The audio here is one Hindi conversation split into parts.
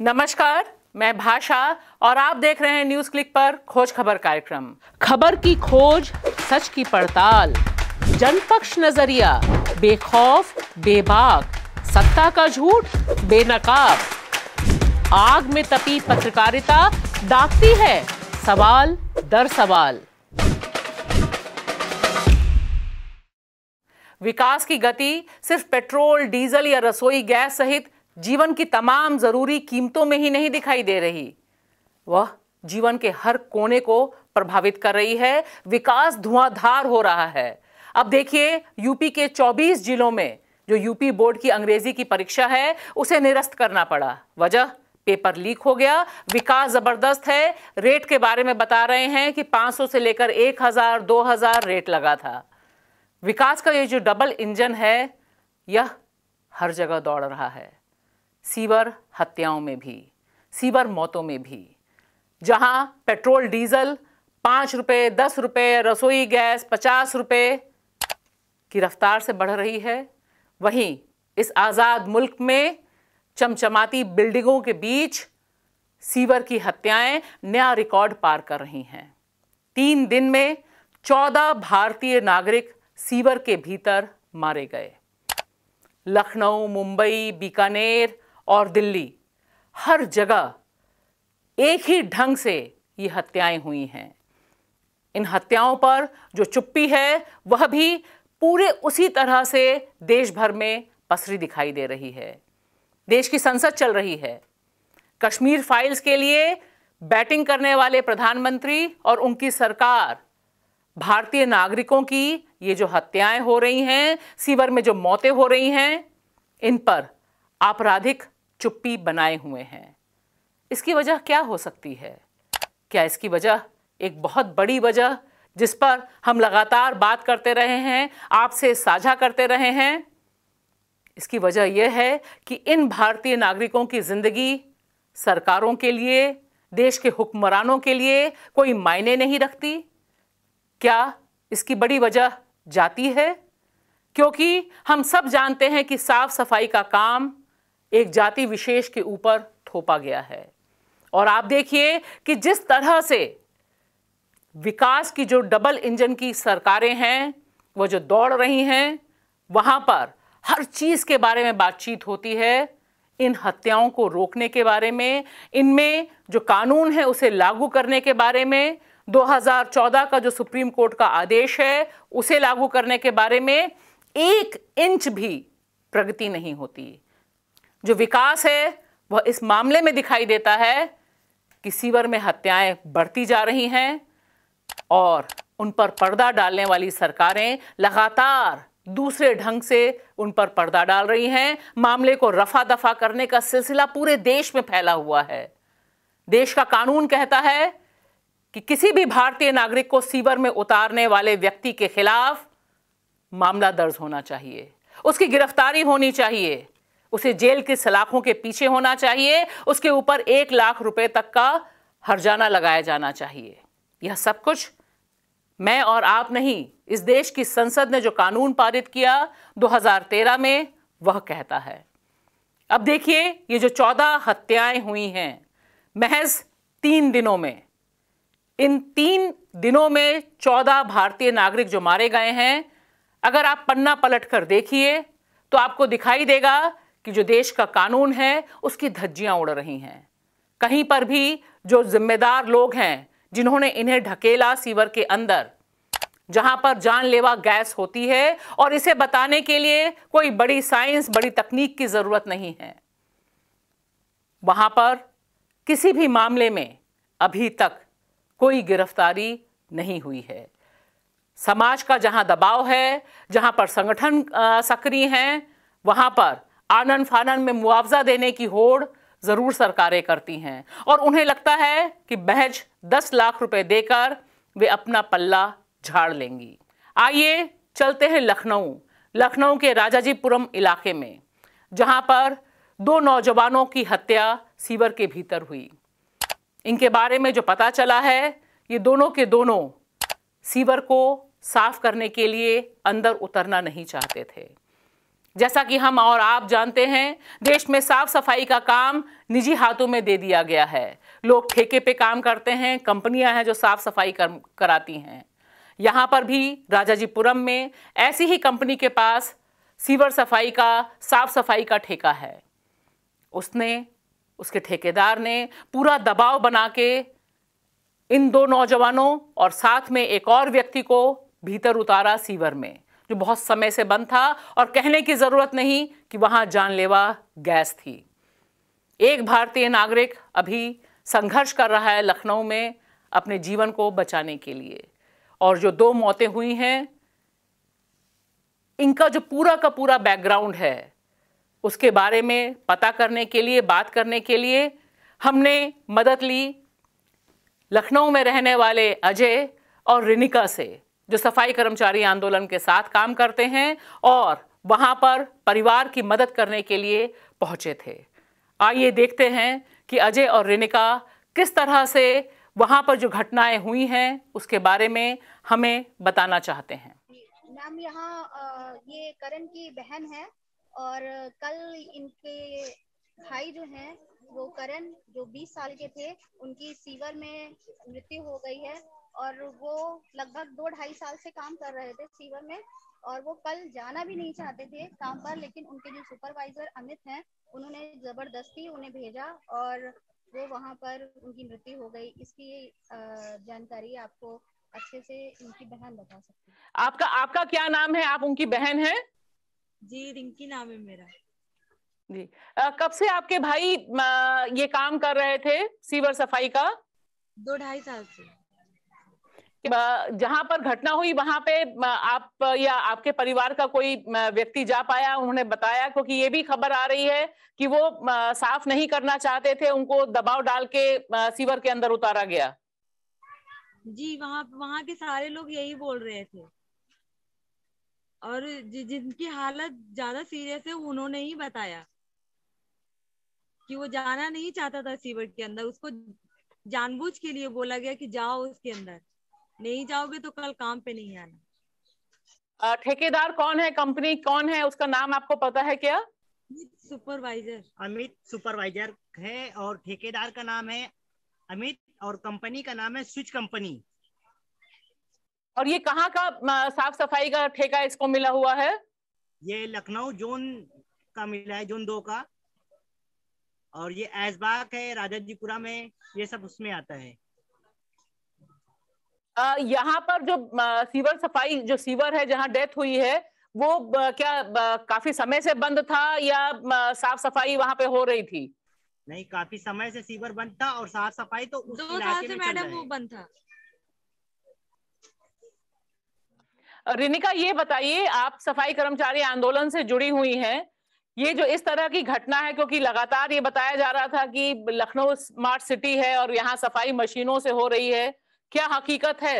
नमस्कार मैं भाषा और आप देख रहे हैं न्यूज क्लिक पर खोज खबर कार्यक्रम खबर की खोज सच की पड़ताल जनपक्ष नजरिया बेखौफ बेबाक सत्ता का झूठ बेनकाब आग में तपी पत्रकारिता दागती है सवाल दर सवाल विकास की गति सिर्फ पेट्रोल डीजल या रसोई गैस सहित जीवन की तमाम ज़रूरी कीमतों में ही नहीं दिखाई दे रही वह जीवन के हर कोने को प्रभावित कर रही है विकास धुआंधार हो रहा है अब देखिए यूपी के 24 जिलों में जो यूपी बोर्ड की अंग्रेजी की परीक्षा है उसे निरस्त करना पड़ा वजह पेपर लीक हो गया विकास जबरदस्त है रेट के बारे में बता रहे हैं कि 500 से लेकर 1000 2000 रेट लगा था विकास का ये जो डबल इंजन है यह हर जगह दौड़ रहा है सीवर हत्याओं में भी सीवर मौतों में भी जहां पेट्रोल डीजल पांच रुपए दस रुपये रसोई गैस पचास रुपये की रफ्तार से बढ़ रही है वहीं इस आज़ाद मुल्क में चमचमाती बिल्डिंगों के बीच सीवर की हत्याएं नया रिकॉर्ड पार कर रही हैं तीन दिन में चौदह भारतीय नागरिक सीवर के भीतर मारे गए लखनऊ मुंबई बीकानेर और दिल्ली हर जगह एक ही ढंग से ये हत्याएं हुई हैं इन हत्याओं पर जो चुप्पी है वह भी पूरे उसी तरह से देश भर में पसरी दिखाई दे रही है देश की संसद चल रही है कश्मीर फाइल्स के लिए बैटिंग करने वाले प्रधानमंत्री और उनकी सरकार भारतीय नागरिकों की ये जो हत्याएं हो रही हैं सीवर में जो मौतें हो रही हैं इन पर आपराधिक चुप्पी बनाए हुए हैं इसकी वजह क्या हो सकती है क्या इसकी वजह एक बहुत बड़ी वजह जिस पर हम लगातार बात करते रहे हैं आपसे साझा करते रहे हैं इसकी वजह यह है कि इन भारतीय नागरिकों की ज़िंदगी सरकारों के लिए देश के हुक्मरानों के लिए कोई मायने नहीं रखती क्या इसकी बड़ी वजह जाती है क्योंकि हम सब जानते हैं कि साफ सफाई का काम एक जाति विशेष के ऊपर थोपा गया है और आप देखिए कि जिस तरह से विकास की जो डबल इंजन की सरकारें हैं वो जो दौड़ रही हैं वहाँ पर हर चीज़ के बारे में बातचीत होती है इन हत्याओं को रोकने के बारे में इनमें जो कानून है उसे लागू करने के बारे में 2014 का जो सुप्रीम कोर्ट का आदेश है उसे लागू करने के बारे में एक इंच भी प्रगति नहीं होती जो विकास है वह इस मामले में दिखाई देता है कि सीवर में हत्याएं बढ़ती जा रही हैं और उन पर पर्दा डालने वाली सरकारें लगातार दूसरे ढंग से उन पर पर्दा डाल रही हैं मामले को रफा दफा करने का सिलसिला पूरे देश में फैला हुआ है देश का कानून कहता है कि किसी भी भारतीय नागरिक को सीवर में उतारने वाले व्यक्ति के खिलाफ मामला दर्ज होना चाहिए उसकी गिरफ्तारी होनी चाहिए उसे जेल की सलाखों के पीछे होना चाहिए उसके ऊपर एक लाख रुपए तक का हरजाना लगाया जाना चाहिए यह सब कुछ मैं और आप नहीं इस देश की संसद ने जो कानून पारित किया 2013 में वह कहता है अब देखिए ये जो चौदह हत्याएं हुई हैं महज तीन दिनों में इन तीन दिनों में चौदह भारतीय नागरिक जो मारे गए हैं अगर आप पन्ना पलट कर देखिए तो आपको दिखाई देगा कि जो देश का कानून है उसकी धज्जियां उड़ रही हैं कहीं पर भी जो जिम्मेदार लोग हैं जिन्होंने इन्हें ढकेला सीवर के अंदर जहां पर जानलेवा गैस होती है और इसे बताने के लिए कोई बड़ी साइंस बड़ी तकनीक की जरूरत नहीं है वहां पर किसी भी मामले में अभी तक कोई गिरफ्तारी नहीं हुई है समाज का जहां दबाव है जहां पर संगठन सक्रिय हैं वहां पर आनन फानन में मुआवजा देने की होड़ ज़रूर सरकारें करती हैं और उन्हें लगता है कि बहज दस लाख रुपए देकर वे अपना पल्ला झाड़ लेंगी आइए चलते हैं लखनऊ लखनऊ के राजाजीपुरम इलाके में जहां पर दो नौजवानों की हत्या सीवर के भीतर हुई इनके बारे में जो पता चला है ये दोनों के दोनों सीवर को साफ करने के लिए अंदर उतरना नहीं चाहते थे जैसा कि हम और आप जानते हैं देश में साफ सफाई का काम निजी हाथों में दे दिया गया है लोग ठेके पे काम करते हैं कंपनियां हैं जो साफ सफाई कर, कराती हैं यहाँ पर भी राजाजीपुरम में ऐसी ही कंपनी के पास सीवर सफाई का साफ सफाई का ठेका है उसने उसके ठेकेदार ने पूरा दबाव बना के इन दो नौजवानों और साथ में एक और व्यक्ति को भीतर उतारा सीवर में जो बहुत समय से बंद था और कहने की ज़रूरत नहीं कि वहां जानलेवा गैस थी एक भारतीय नागरिक अभी संघर्ष कर रहा है लखनऊ में अपने जीवन को बचाने के लिए और जो दो मौतें हुई हैं इनका जो पूरा का पूरा बैकग्राउंड है उसके बारे में पता करने के लिए बात करने के लिए हमने मदद ली लखनऊ में रहने वाले अजय और रिनिका से जो सफाई कर्मचारी आंदोलन के साथ काम करते हैं और वहां पर परिवार की मदद करने के लिए पहुंचे थे आइए देखते हैं कि अजय और रेनिका किस तरह से वहां पर जो घटनाएं हुई हैं उसके बारे में हमें बताना चाहते हैं मैम यहाँ ये करण की बहन है और कल इनके भाई जो हैं वो करण जो 20 साल के थे उनकी सीवर में मृत्यु हो गई है और वो लगभग दो ढाई साल से काम कर रहे थे सीवर में और वो कल जाना भी नहीं चाहते थे काम पर लेकिन उनके जो सुपरवाइजर अमित हैं उन्होंने जबरदस्ती उन्हें भेजा और वो वहाँ पर उनकी मृत्यु हो गई इसकी जानकारी आपको अच्छे से उनकी बहन बता सकती है आपका आपका क्या नाम है आप उनकी बहन है जी रिंकी नाम है मेरा जी आ, कब से आपके भाई आ, ये काम कर रहे थे सीवर सफाई का दो ढाई साल से जहां पर घटना हुई वहां पे आप या आपके परिवार का कोई व्यक्ति जा पाया उन्होंने बताया क्योंकि ये भी खबर आ रही है कि वो साफ नहीं करना चाहते थे उनको दबाव डाल के सीवर के अंदर उतारा गया जी वहाँ वहाँ के सारे लोग यही बोल रहे थे और जि, जिनकी हालत ज्यादा सीरियस है उन्होंने ही बताया कि वो जाना नहीं चाहता था सीवर के अंदर उसको जानबूझ के लिए बोला गया कि जाओ उसके अंदर नहीं जाओगे तो कल काम पे नहीं आना ठेकेदार कौन है कंपनी कौन है उसका नाम आपको पता है क्या अमित सुपरवाइजर अमित सुपरवाइजर है और ठेकेदार का नाम है अमित और कंपनी का नाम है स्विच कंपनी और ये कहाँ का साफ सफाई का ठेका इसको मिला हुआ है ये लखनऊ जोन का मिला है जोन दो का और ये ऐसबाग है राजा जीपुरा में ये सब उसमें आता है यहाँ पर जो सीवर सफाई जो सीवर है जहाँ डेथ हुई है वो क्या काफी समय से बंद था या साफ सफाई वहाँ पे हो रही थी नहीं काफी समय से सीवर बंद था और साफ सफाई तो उस दो साल से मैडम वो बंद था रिनिका ये बताइए आप सफाई कर्मचारी आंदोलन से जुड़ी हुई हैं ये जो इस तरह की घटना है क्योंकि लगातार ये बताया जा रहा था कि लखनऊ स्मार्ट सिटी है और यहाँ सफाई मशीनों से हो रही है क्या हकीकत है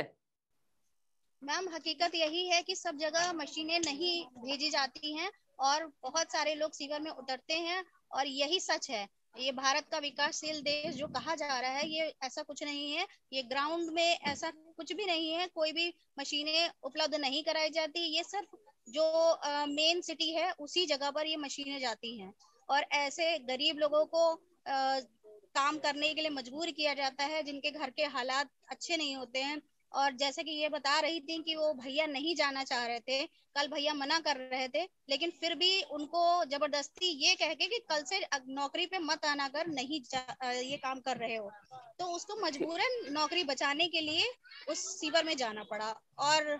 मैम हकीकत यही है कि सब जगह मशीनें नहीं भेजी जाती हैं और बहुत सारे लोग सीवर में उतरते हैं और यही सच है ये भारत का विकासशील देश जो कहा जा रहा है ये ऐसा कुछ नहीं है ये ग्राउंड में ऐसा कुछ भी नहीं है कोई भी मशीनें उपलब्ध नहीं कराई जाती ये सिर्फ जो मेन सिटी है उसी जगह पर ये मशीनें जाती हैं और ऐसे गरीब लोगों को काम करने के लिए मजबूर किया जाता है जिनके घर के हालात अच्छे नहीं होते हैं और जैसे कि ये बता रही थी कि वो भैया नहीं जाना चाह रहे थे कल भैया मना कर रहे थे लेकिन फिर भी उनको जबरदस्ती ये कह के कि कल से नौकरी पे मत आना कर नहीं ये काम कर रहे हो तो उसको मजबूरन नौकरी बचाने के लिए उस सीवर में जाना पड़ा और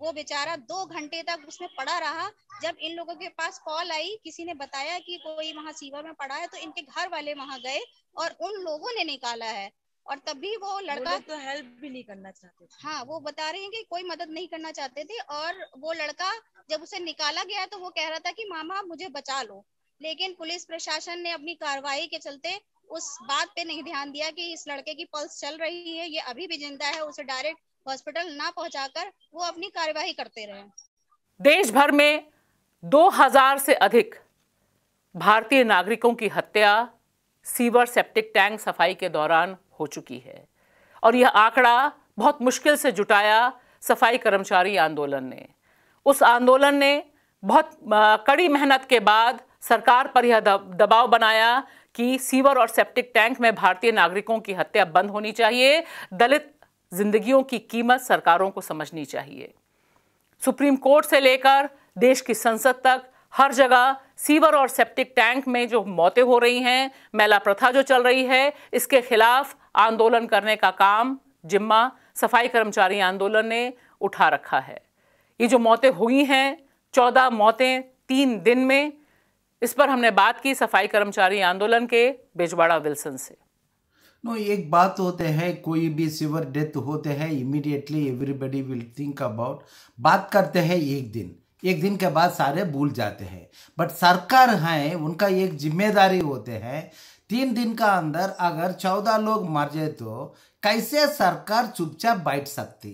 वो बेचारा दो घंटे तक उसमें पड़ा रहा जब इन लोगों के पास कॉल आई किसी ने बताया कि कोई वहाँ सीवर में पड़ा है तो इनके घर वाले वहां गए और उन लोगों ने निकाला है और तभी वो लड़का वो तो हेल्प भी नहीं करना चाहते हाँ वो बता रहे हैं कि कोई मदद नहीं करना चाहते थे और वो लड़का जब उसे निकाला गया तो वो कह रहा था कि मामा मुझे बचा लो लेकिन पुलिस प्रशासन ने अपनी कार्रवाई के चलते उस बात पे नहीं ध्यान दिया कि इस लड़के की पल्स चल रही है ये अभी भी जिंदा है उसे डायरेक्ट हॉस्पिटल ना पहुंचाकर वो अपनी कार्यवाही करते रहे देश भर में 2000 से अधिक भारतीय नागरिकों की हत्या सीवर सेप्टिक टैंक सफाई के दौरान हो चुकी है और यह आंकड़ा बहुत मुश्किल से जुटाया सफाई कर्मचारी आंदोलन ने उस आंदोलन ने बहुत कड़ी मेहनत के बाद सरकार पर यह दबाव बनाया कि सीवर और सेप्टिक टैंक में भारतीय नागरिकों की हत्या बंद होनी चाहिए दलित जिंदगियों की कीमत सरकारों को समझनी चाहिए सुप्रीम कोर्ट से लेकर देश की संसद तक हर जगह सीवर और सेप्टिक टैंक में जो मौतें हो रही हैं मैला प्रथा जो चल रही है इसके खिलाफ आंदोलन करने का काम जिम्मा सफाई कर्मचारी आंदोलन ने उठा रखा है ये जो मौतें हुई हैं चौदह मौतें तीन दिन में इस पर हमने बात की सफाई कर्मचारी आंदोलन के बेजवाड़ा विल्सन से नो एक बात होते हैं कोई भी सिवर डेथ होते हैं immediately everybody will think about बात करते हैं एक दिन एक दिन के बाद सारे भूल जाते हैं बट सरकार है उनका एक जिम्मेदारी होते हैं तीन दिन का अंदर अगर चौदह लोग मर जाए तो कैसे सरकार चुपचाप बैठ सकती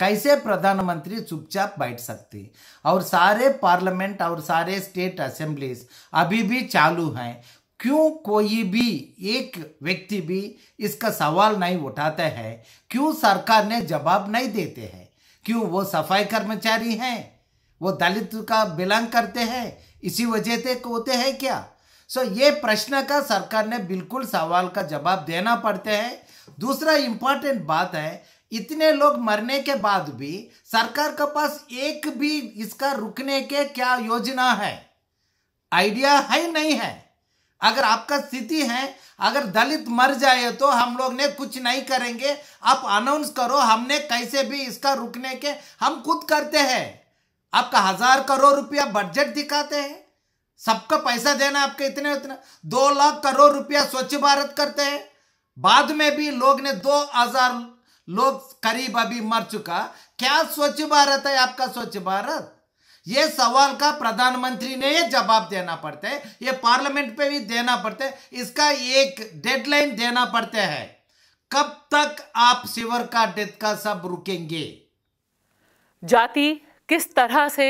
कैसे प्रधानमंत्री चुपचाप बैठ सकती और सारे पार्लियामेंट और सारे स्टेट असेंबलीज अभी भी चालू हैं क्यों कोई भी एक व्यक्ति भी इसका सवाल नहीं उठाता है क्यों सरकार ने जवाब नहीं देते हैं क्यों वो सफाई कर्मचारी हैं वो दलित का बिलोंग करते हैं इसी वजह से होते हैं क्या सो ये प्रश्न का सरकार ने बिल्कुल सवाल का जवाब देना पड़ते हैं दूसरा इंपॉर्टेंट बात है इतने लोग मरने के बाद भी सरकार के पास एक भी इसका रुकने के क्या योजना है आइडिया है नहीं है अगर आपका स्थिति है अगर दलित मर जाए तो हम लोग ने कुछ नहीं करेंगे आप अनाउंस करो हमने कैसे भी इसका रुकने के हम खुद करते हैं आपका हजार करोड़ रुपया बजट दिखाते हैं सबका पैसा देना आपके इतने उतना दो लाख करोड़ रुपया स्वच्छ भारत करते हैं बाद में भी लोग ने दो हजार लोग करीब अभी मर चुका क्या स्वच्छ भारत है आपका स्वच्छ भारत ये सवाल का प्रधानमंत्री ने जवाब देना पड़ता है ये पार्लियामेंट पे भी देना पड़ता है इसका एक डेडलाइन देना पड़ता है कब तक आप शिवर का डेथ का सब रुकेंगे जाति किस तरह से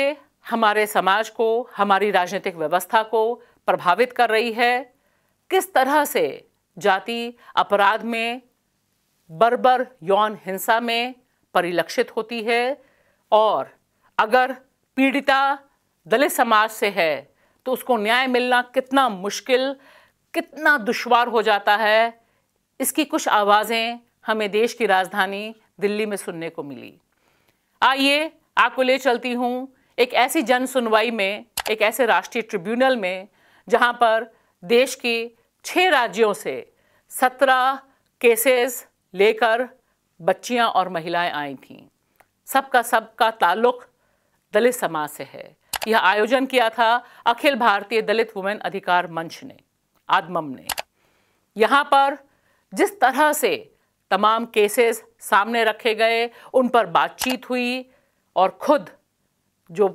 हमारे समाज को हमारी राजनीतिक व्यवस्था को प्रभावित कर रही है किस तरह से जाति अपराध में बर्बर यौन हिंसा में परिलक्षित होती है और अगर पीड़िता दलित समाज से है तो उसको न्याय मिलना कितना मुश्किल कितना दुश्वार हो जाता है इसकी कुछ आवाज़ें हमें देश की राजधानी दिल्ली में सुनने को मिली आइए आपको ले चलती हूँ एक ऐसी जन सुनवाई में एक ऐसे राष्ट्रीय ट्रिब्यूनल में जहाँ पर देश की छः राज्यों से सत्रह केसेस लेकर बच्चियाँ और महिलाएं आई थीं सबका सबका ताल्लुक़ दलित समाज से है यह आयोजन किया था अखिल भारतीय दलित वुमेन अधिकार मंच ने आदमम ने यहाँ पर जिस तरह से तमाम केसेस सामने रखे गए उन पर बातचीत हुई और खुद जो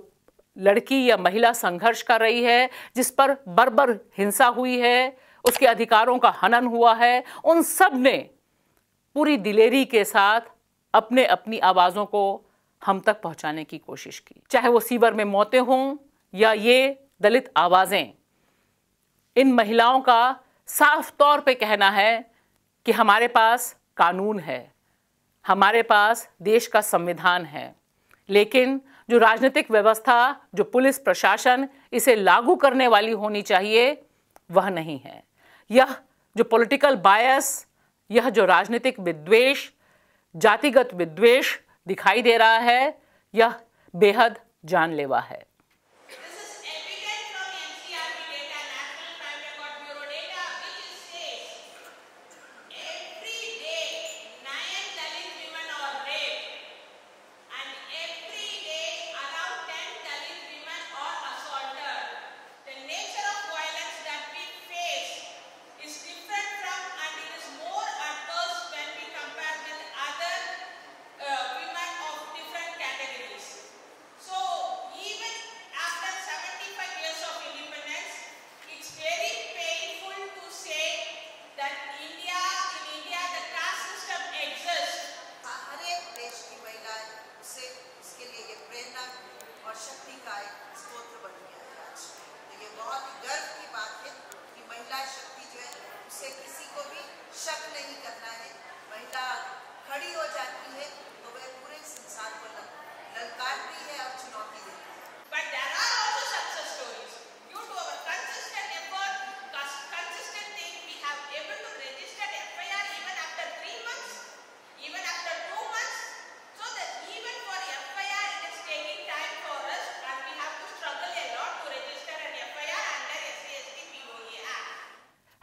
लड़की या महिला संघर्ष कर रही है जिस पर बर्बर हिंसा हुई है उसके अधिकारों का हनन हुआ है उन सब ने पूरी दिलेरी के साथ अपने अपनी आवाज़ों को हम तक पहुंचाने की कोशिश की चाहे वो सीवर में मौतें हों या ये दलित आवाज़ें इन महिलाओं का साफ तौर पे कहना है कि हमारे पास कानून है हमारे पास देश का संविधान है लेकिन जो राजनीतिक व्यवस्था जो पुलिस प्रशासन इसे लागू करने वाली होनी चाहिए वह नहीं है यह जो पॉलिटिकल बायस यह जो राजनीतिक विद्वेष जातिगत विद्वेष दिखाई दे रहा है यह बेहद जानलेवा है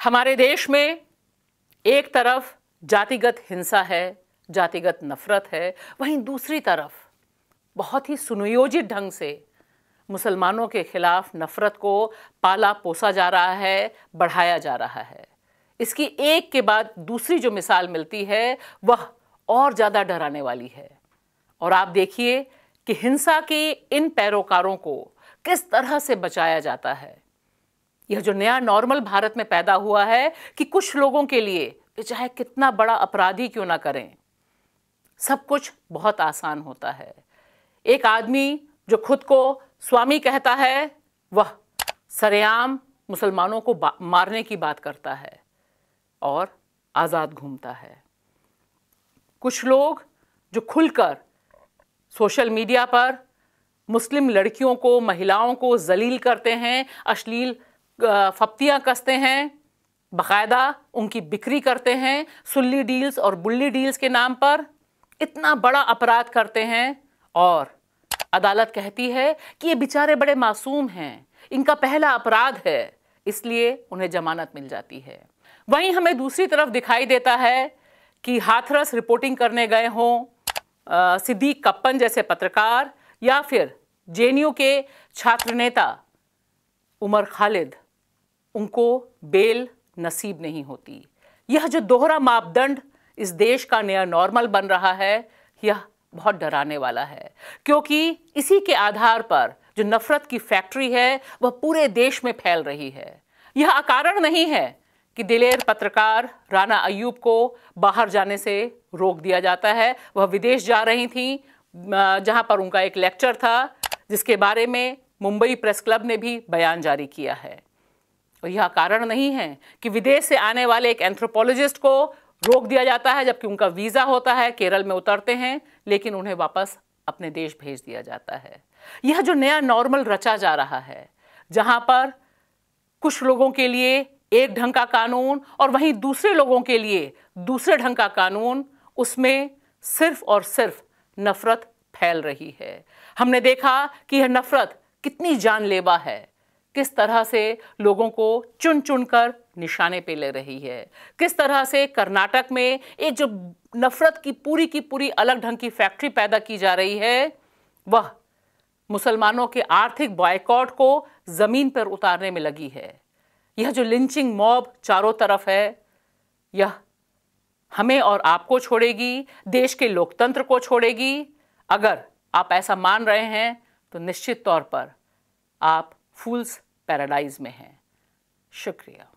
हमारे देश में एक तरफ जातिगत हिंसा है जातिगत नफरत है वहीं दूसरी तरफ बहुत ही सुनियोजित ढंग से मुसलमानों के खिलाफ नफरत को पाला पोसा जा रहा है बढ़ाया जा रहा है इसकी एक के बाद दूसरी जो मिसाल मिलती है वह और ज़्यादा डराने वाली है और आप देखिए कि हिंसा के इन पैरोकारों को किस तरह से बचाया जाता है यह जो नया नॉर्मल भारत में पैदा हुआ है कि कुछ लोगों के लिए चाहे कितना बड़ा अपराधी क्यों ना करें सब कुछ बहुत आसान होता है एक आदमी जो खुद को स्वामी कहता है वह सरेआम मुसलमानों को मारने की बात करता है और आज़ाद घूमता है कुछ लोग जो खुलकर सोशल मीडिया पर मुस्लिम लड़कियों को महिलाओं को जलील करते हैं अश्लील फप्तियाँ कसते हैं बाकायदा उनकी बिक्री करते हैं सुल्ली डील्स और बुल्ली डील्स के नाम पर इतना बड़ा अपराध करते हैं और अदालत कहती है कि ये बेचारे बड़े मासूम हैं इनका पहला अपराध है इसलिए उन्हें जमानत मिल जाती है वहीं हमें दूसरी तरफ दिखाई देता है कि हाथरस रिपोर्टिंग करने गए हों सिद्दीक कप्पन जैसे पत्रकार या फिर जे के छात्र नेता उमर खालिद उनको बेल नसीब नहीं होती यह जो दोहरा मापदंड इस देश का नया नॉर्मल बन रहा है यह बहुत डराने वाला है क्योंकि इसी के आधार पर जो नफरत की फैक्ट्री है वह पूरे देश में फैल रही है यह अकारण नहीं है कि दिलेर पत्रकार राना अयूब को बाहर जाने से रोक दिया जाता है वह विदेश जा रही थी जहां पर उनका एक लेक्चर था जिसके बारे में मुंबई प्रेस क्लब ने भी बयान जारी किया है और तो यह कारण नहीं है कि विदेश से आने वाले एक एंथ्रोपोलॉजिस्ट को रोक दिया जाता है जबकि उनका वीज़ा होता है केरल में उतरते हैं लेकिन उन्हें वापस अपने देश भेज दिया जाता है यह जो नया नॉर्मल रचा जा रहा है जहां पर कुछ लोगों के लिए एक ढंग का कानून और वहीं दूसरे लोगों के लिए दूसरे ढंग का कानून उसमें सिर्फ और सिर्फ नफ़रत फैल रही है हमने देखा कि यह नफ़रत कितनी जानलेवा है किस तरह से लोगों को चुन चुन कर निशाने पे ले रही है किस तरह से कर्नाटक में एक जो नफरत की पूरी की पूरी अलग ढंग की फैक्ट्री पैदा की जा रही है वह मुसलमानों के आर्थिक बॉयकॉट को ज़मीन पर उतारने में लगी है यह जो लिंचिंग मॉब चारों तरफ है यह हमें और आपको छोड़ेगी देश के लोकतंत्र को छोड़ेगी अगर आप ऐसा मान रहे हैं तो निश्चित तौर पर आप फूल्स पैराडाइज में हैं शुक्रिया